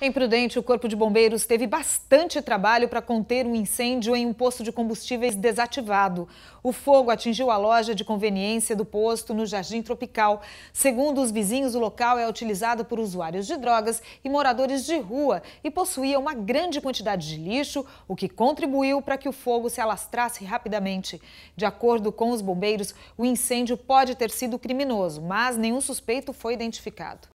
Em Prudente, o Corpo de Bombeiros teve bastante trabalho para conter um incêndio em um posto de combustíveis desativado. O fogo atingiu a loja de conveniência do posto no Jardim Tropical. Segundo os vizinhos, o local é utilizado por usuários de drogas e moradores de rua e possuía uma grande quantidade de lixo, o que contribuiu para que o fogo se alastrasse rapidamente. De acordo com os bombeiros, o incêndio pode ter sido criminoso, mas nenhum suspeito foi identificado.